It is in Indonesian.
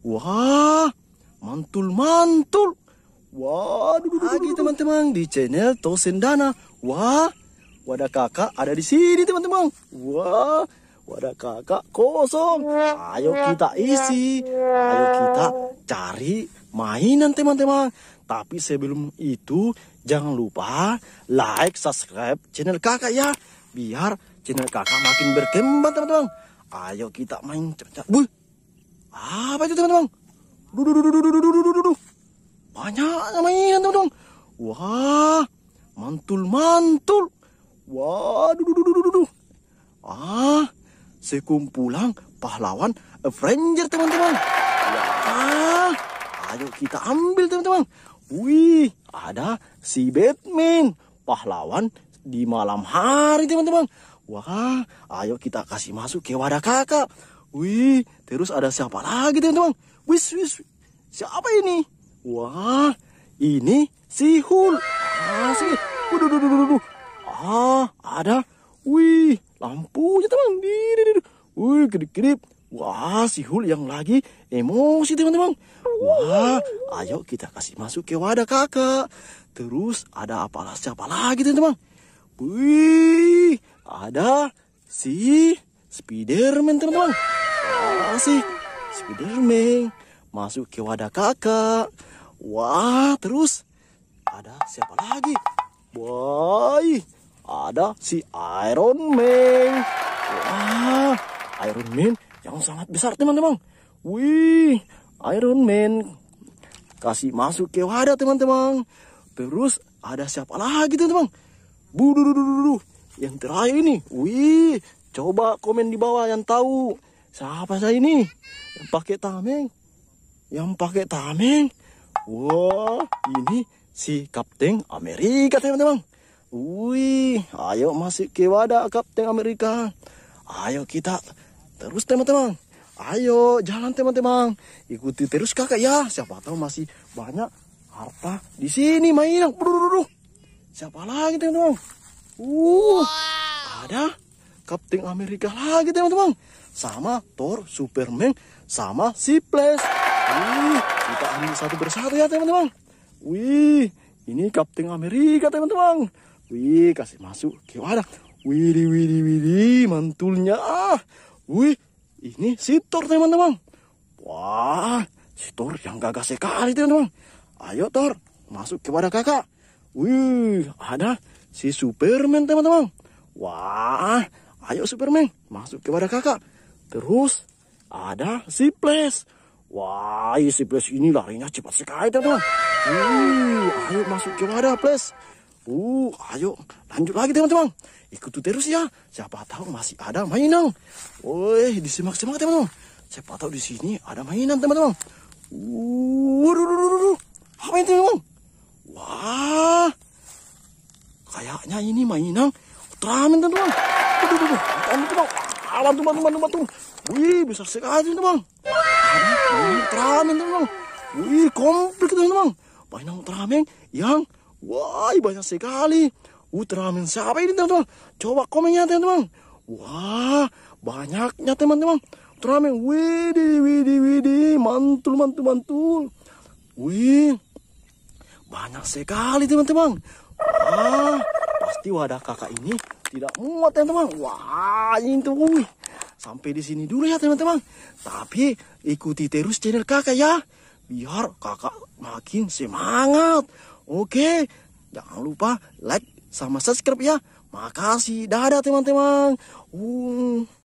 Wah, mantul-mantul. Wah, lagi teman-teman di channel Tosen Dana. Wah, wadah kakak ada di sini teman-teman. Wah, wadah kakak kosong. Ayo kita isi. Ayo kita cari mainan teman-teman. Tapi sebelum itu jangan lupa like, subscribe channel kakak ya. Biar channel kakak makin berkembang teman-teman. Ayo kita main cepat-cepat. Apa itu teman-teman? Duh, duh, duh, duh, duh, duh, duh, duh, duh. Banyak mainan teman-teman. Wah, mantul, mantul. Wah, duh, duh, duh, duh, duh, duh. Ah, sekumpulan pahlawan Avenger teman-teman. Wah, ayo kita ambil teman-teman. Wih, ada si Batman, pahlawan di malam hari teman-teman. Wah, ayo kita kasih masuk ke wadah kakak. Wih, terus ada siapa lagi teman-teman? Wih wis, siapa ini? Wah, ini si Hul. Asik. Ah, waduh, waduh, waduh, waduh. Ah, ada. Wih, lampunya teman. Wih, kedip-kedip. Wah, si Hul yang lagi emosi teman-teman. Wah, ayo kita kasih masuk ke wadah kakak. Terus ada apa siapa lagi teman-teman? Wih, ada si Spiderman teman-teman. Asik, Spiderman masuk ke wadah kakak. Wah, terus ada siapa lagi? Woi, ada si Iron Man. Wah, Iron Man yang sangat besar teman-teman. Wih, Iron Man kasih masuk ke wadah teman-teman. Terus ada siapa lagi teman-teman? Bu, yang terakhir ini. Wih, coba komen di bawah yang tahu Siapa saya ini? Yang pakai tameng. Yang pakai tameng. Wah, wow, ini si Kapten Amerika, teman-teman. Wih, ayo masuk ke wadah Kapten Amerika. Ayo kita terus, teman-teman. Ayo jalan, teman-teman. Ikuti terus kakak ya. Siapa tahu masih banyak harta di sini mainan. Bruh, Siapa lagi, teman-teman? Uh, ada Kapten Amerika lagi, teman-teman sama Thor, Superman, sama si Flash. Wih, kita ambil satu bersatu ya teman-teman. Wih, ini Kapten Amerika teman-teman. Wih, kasih masuk ke wadah. Widi, widi, widi, mantulnya. Ah, wih, ini si Thor teman-teman. Wah, si Thor yang gagah sekali teman-teman. Ayo Thor, masuk ke wadah kakak. Wih, ada si Superman teman-teman. Wah, ayo Superman, masuk ke wadah kakak. Terus ada si Ples. Wah, si Ples ini larinya cepat sekali, teman. teman Uh, ayo masuk ke wadah, Ples. Uh, ayo lanjut lagi, teman-teman. Ikuti terus ya. Siapa tahu masih ada mainan. Woi, disemak-semak, teman-teman. Siapa tahu di sini ada mainan, teman-teman. Uh, apa itu, teman? Wah, kayaknya ini mainan Ultraman, teman-teman awan tuh, teman-teman, teman-teman. Wih, besar sekali, teman. Wow. Ultraman, teman. Wih, komplit, teman-teman. Banyak Ultraman yang, wah, banyak sekali. Ultraman siapa ini, teman-teman? Coba komen ya, teman-teman. Wah, banyaknya, teman-teman. Ultraman, widih, widih, di, Mantul, mantul, mantul. Wih, banyak sekali, teman-teman. wah pasti wadah kakak ini tidak muat teman-teman wah ini tuh sampai di sini dulu ya teman-teman tapi ikuti terus channel kakak ya biar kakak makin semangat oke jangan lupa like sama subscribe ya makasih dadah teman-teman uh.